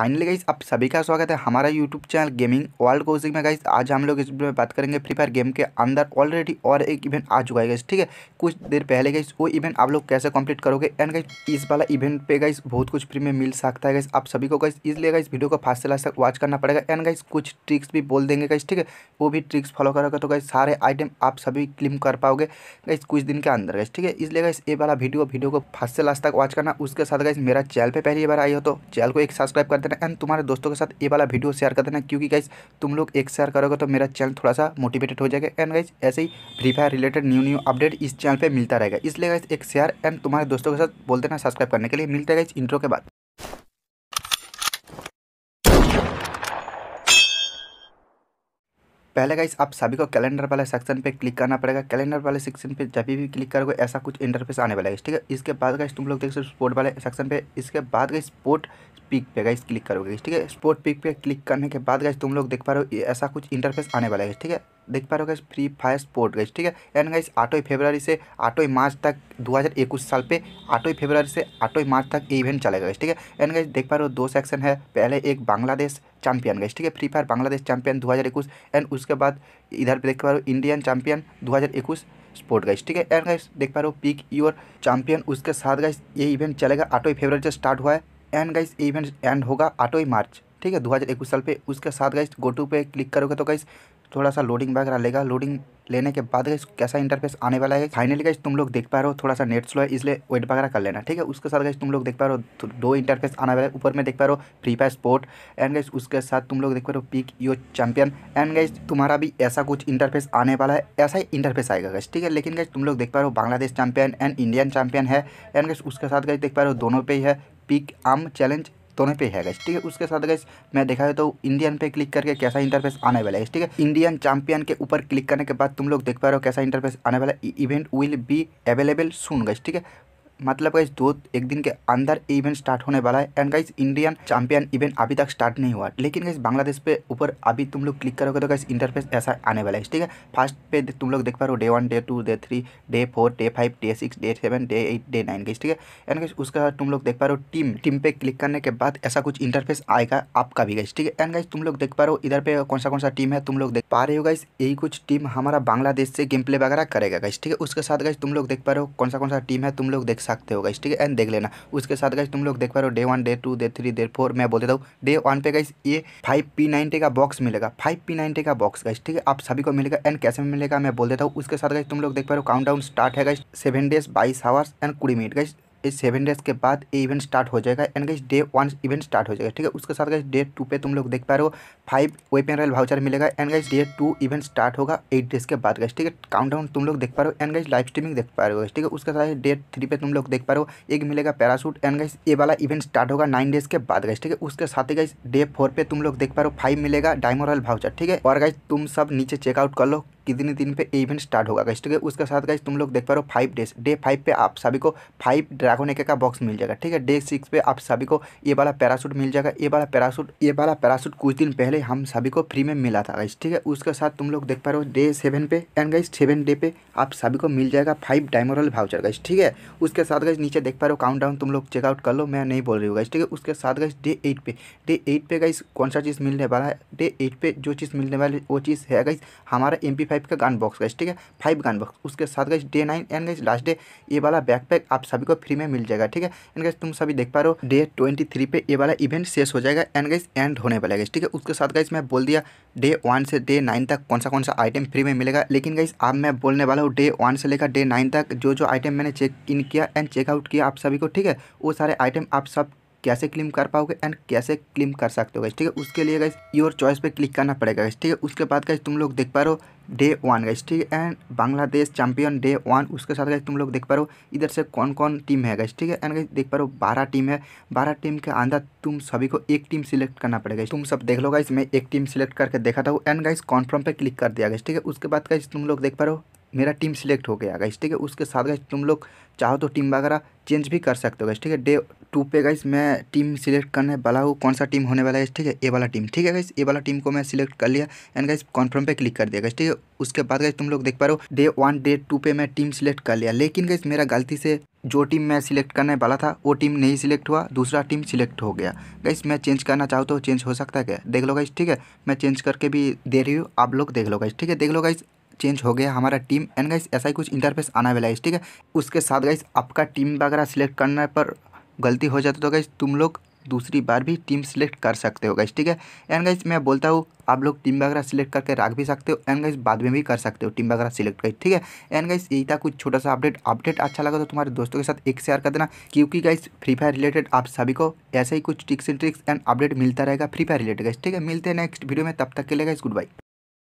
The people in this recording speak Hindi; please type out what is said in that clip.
फाइनली गाइज आप सभी का स्वागत है हमारा YouTube channel gaming world coaching में गाइज आज हम लोग इस वीडियो में बात करेंगे फ्री फायर गेम के अंदर ऑलरेडी और एक इवेंट आ चुका है गाइज ठीक है कुछ देर पहले गई वो इवेंट आप लोग कैसे कंप्लीट करोगे एंड गाइज इस वाला इवेंट पे गाइज बहुत कुछ फ्री में मिल सकता है गाइज आप सभी को गाइज इसलिए गाइज वीडियो को फास्ट से लास्ट तक वॉच करना पड़ेगा एंड गाइस कुछ ट्रिक्स भी बोल देंगे गाइज ठीक है वो भी ट्रिक्स फॉलो करोगे तो गाइज सारे आइटम आप सभी क्लिम कर पाओगे गाइज कुछ दिन के अंदर गाइज ठीक है इसलिए गाइज ये वाला वीडियो वीडियो को फास्ट से लास्ट तक वॉच करना उसके साथ गाइज मेरा चैनल पर पहली बार आई हो तो चैनल को एक सब्सक्राइब कर करना एंड तुम्हारे दोस्तों के साथ ये वाला वीडियो शेयर कर देना क्योंकि गाइज तुम लोग एक शेयर करोगे तो मेरा चैनल थोड़ा सा मोटिवेटेड हो जाएगा एंड गाइज ऐसे ही free fire related new new update इस चैनल पर मिलता रहेगा इसलिए गाइज एक शेयर एंड तुम्हारे दोस्तों के साथ बोल देना सब्सक्राइब करने के लिए मिलता है गाइज इंट्रो के बाद पहले गाइस आप सभी को कैलेंडर वाले सेक्शन पे क्लिक करना पड़ेगा कैलेंडर वाले सेक्शन पे जब भी क्लिक करोगे ऐसा कुछ इंटरफेस आने वाला है ठीक है इसके बाद गाइस तुम लोग देख सकते हो स्पोर्ट वाले सेक्शन पे इसके बाद गाइस स्पोर्ट पिक पे गाइस क्लिक करोगे ठीक है स्पोर्ट पिक पे क्लिक करने के बाद गाइस तुम लोग देख पा रहे हो ऐसा कुछ इंटरफेस आने वाला है ठीक है देख पा रहे हो guys free fire sport guys ठीक है एंड गाइस आठवीं फेबर से आठवीं मार्च तक 2021 साल पे आठवीं फरवरी से आठवीं मार्च तक ये इवेंट चलेगा गैस ठीक है एंड गाइस देख पा रहे हो दो सेक्शन है पहले एक बांग्लादेश चैंपियन गैस ठीक है फ्री फायर बांग्लादेश चैंपियन इक्कीस एंड उसके बाद इधर देख पा रहे हो इंडियन चैंपियन 2021 स्पोर्ट गाइस ठीक है एंड गाइस देख पा रहे हो पिक योर चैंपियन उसके साथ गाइस ये इवेंट चलेगा आठवीं फरवरी से स्टार्ट हुआ है एंड गाइस ये इवेंट एंड होगा आठवीं मार्च ठीक है 2021 साल पे उसके साथ गाइस गोटू पे क्लिक करोगे तो गाइस थोड़ा सा लोडिंग वगैरह लेगा लोडिंग लेने के बाद गई कैसा इंटरफेस आने वाला है फाइनली गई तुम लोग देख पा रहे हो थोड़ा सा नेट स्लो है इसलिए वेट वगैरह कर लेना ठीक है उसके साथ गई तुम लोग देख पा रहे हो दो इंटरफेस आने वाला है ऊपर में देख पा रहे हो free fire sport and guys उसके साथ तुम लोग देख पा रहे हो पिक यो चैंपियन एंड गई तुम्हारा भी ऐसा कुछ इंटरफेस आने वाला है ऐसा ही इंटरफेस आएगा गई ठीक है लेकिन गई तुम लोग देख पा रहे हो Bangladesh champion and Indian champion है एंड गई उसके साथ गई देख पा रहे हो दोनों पे ही है पिक आम चैलेंज दोनों पे है ठीक है उसके साथ गैस मैं देखा तो इंडियन पे क्लिक करके कैसा इंटरफेस आने वाला है ठीक है इंडियन चैंपियन के ऊपर क्लिक करने के बाद तुम लोग देख पा रहे हो कैसा इंटरफेस आने वाला event will be available soon guys ठीक है मतलब गाइज दो एक दिन के अंदर इवेंट स्टार्ट होने वाला है and guys Indian champion event अभी तक स्टार्ट नहीं हुआ लेकिन गाइज बांग्लादेश पे ऊपर अभी तुम लोग क्लिक करोगे तो गाइज इंटरफेस ऐसा आने वाला है ठीक है फर्स्ट पे तुम लोग देख पा रहे हो day one day two day three day four day five day six day seven day eight day nine guys ठीक है एंड गाइज बाद तुम लोग देख पा रहे हो टीम टीम पे क्लिक करने के बाद ऐसा कुछ इंटरफेस आएगा आपका भी गाइज ठीक है एंड गाइज तुम लोग देख पा रहे हो इधर पे कौन सा कौन सा टीम है तुम लोग देख पा रहे हो गाइज यही कुछ टीम हमारा बांग्लादेश से गेम प्ले वगैरह करेगा गाइज ठीक है उसके साथ गाइज तुम लोग देख पा रहे हो कौन सा कौन सा टीम है तुम लोग देख सकते हो गई ठीक है एंड देख लेना उसके साथ गई तुम लोग देख पा रहे हो day one day two day three day four मैं बोल देता हूँ डे वन पे गई ये फाइव पी नाइनटी का बॉक्स मिलेगा फाइव पी नाइनटी का बॉक्स गई ठीक है आप सभी को मिलेगा एंड कैसे मिलेगा मैं बोल देता हूँ उसके साथ गई तुम लोग देख पा रहे हो काउंट स्टार्ट है गई सेवन डेज बाईस आवर्स एंड कुड़ी मिनट गई सेवन डेज के बाद ये इवेंट स्टार्ट हो जाएगा and guys day one event start हो जाएगा ठीक है उसके साथ गई डे टू पे तुम लोग देख पा रहे हो फाइव वेपन रॉयल भाउचर मिलेगा and guys day two event start होगा एट डेज के बाद गई ठीक है काउंट डाउन तुम लोग देख पा रहे हो एंड गई लाइव स्ट्रीमिंग देख पा रहे हो ठीक है उसके साथ डे थ्री पे तुम लोग देख पा रहे हो एक मिलेगा पैराशूट एंड गई ये वाला इवेंट स्टार्ट होगा नाइन डेज के बाद गई ठीक है उसके साथ ही गई डे फोर पे तुम लोग देख पा रहे हो फाइव मिलेगा डायमोरल भाउचर ठीक है और गई तुम सब नीचे चेकआउट कर लो कितने दिन पे इवेंट स्टार्ट होगा गाइस ठीक है उसके साथ गाइस तुम लोग देख पा रहे हो फाइव डेज डे फाइव पे आप सभी को फाइव ड्रैगन एक का बॉक्स मिल जाएगा ठीक है डे सिक्स पे आप सभी को ये वाला पैरासूट मिल जाएगा ये वाला पैरासूट ये वाला पैरासूट कुछ दिन पहले हम सभी को फ्री में मिला था गाइस ठीक है उसके साथ तुम लोग देख पा रहे हो डे सेवन पे एंड गाइस सेवन डे पे आप सभी को मिल जाएगा फाइव डायमोरल भाउचर गाइस ठीक है उसके साथ गाइस नीचे देख पा रहे हो काउंट डाउन तुम लोग चेकआउट कर लो मैं नहीं बोल रही हूँ गाइस ठीक है उसके साथ गाइस डे एट पे डे एट पे गाइस कौन सा चीज़ मिलने वाला है डे एट पे जो चीज़ मिलने वाली वो चीज़ है गाइस हमारा एम फाइव का गन बॉक्स गाइस ठीक है फाइव गन बॉक्स उसके साथ guys day nine and guys last day ये वाला बैकपैक आप सभी को फ्री में मिल जाएगा ठीक है एंड गाइस तुम सभी देख पा रहे हो डे ट्वेंटी थ्री पे ये वाला इवेंट शेष हो जाएगा एंड गाइस एंड होने वाला गाइस ठीक है उसके साथ गाइस मैं बोल दिया डे वन से डे नाइन तक कौन सा कौन सा आइटम फ्री में मिलेगा लेकिन गाइस अब मैं बोलने वाला हूँ डे वन से लेकर डे नाइन तक जो जो आइटम मैंने चेक इन किया एंड चेकआउट किया आप सभी को ठीक है वो सारे आइटम आप सब कैसे क्लेम कर पाओगे एंड कैसे क्लेम कर सकते हो ठीक है उसके लिए गई योर चॉइस पे क्लिक करना पड़ेगा ठीक है उसके बाद गई तुम लोग देख पा रहे हो डे वन गई ठीक है and Bangladesh champion day one उसके साथ गई तुम लोग देख पा रहे हो इधर से कौन कौन टीम है गई ठीक है एंड गई देख पा रहे हो बारह टीम है बारह टीम के अंदर तुम सभी को एक टीम सिलेक्ट करना पड़ेगा तुम सब देख लो गई मैं एक टीम सिलेक्ट करके देखा था एंड गाइस कॉन्फर्म पे क्लिक कर दिया गया ठीक है उसके बाद गई तुम लोग देख पा रहे हो मेरा टीम सिलेक्ट हो गया गाइस ठीक है उसके साथ गाइस तुम लोग चाहो तो टीम वगैरह चेंज भी कर सकते हो गाइस ठीक है डे टू पे गाइस मैं टीम सिलेक्ट करने वाला हूँ कौन सा टीम होने वाला है ठीक है ए वाला टीम ठीक है गाइस ए वाला टीम को मैं सिलेक्ट कर लिया एंड गाइस कॉन्फर्म पे क्लिक कर दिया गाइस ठीक है उसके बाद गाइस तुम लोग देख पा रहे हो डे वन डे टू पे मैं टीम सिलेक्ट कर लिया लेकिन गाइस मेरा गलती से जो टीम मैं सिलेक्ट करने वाला था वो टीम नहीं सिलेक्ट हुआ दूसरा टीम सिलेक्ट हो गया गाइस मैं चेंज करना चाहूँ तो चेंज हो सकता है क्या देख लो गाइस ठीक है मैं चेंज करके भी दे रही हूँ आप लोग देख लो गाइस ठीक है देख लो गाइस चेंज हो गया हमारा टीम एंड गाइस ऐसा ही कुछ इंटरफेस आना वाला है ठीक है उसके साथ गाइस आपका टीम वगैरह सिलेक्ट करने पर गलती हो जाती तो गाइस तुम लोग दूसरी बार भी टीम सिलेक्ट कर सकते हो गाइस ठीक है एंड गाइस मैं बोलता हूँ आप लोग टीम वगैरह सिलेक्ट करके रख भी सकते हो एंड गाइस बाद में भी कर सकते हो टीम वगैरह सिलेक्ट कर ठीक है एंड गाइस यही था कुछ छोटा सा अपडेट अपडेट अच्छा लगा तो तुम्हारे दोस्तों के साथ एक शेयर कर देना क्योंकि गाइस फ्री फायर रिलेटेड आप सभी को ऐसे ही कुछ tips and tricks and update मिलता रहेगा फ्री फायर रिलेटेड गाइस ठीक है मिलते हैं नेक्स्ट वीडियो में तब तक के लिए गाइस गुड बाई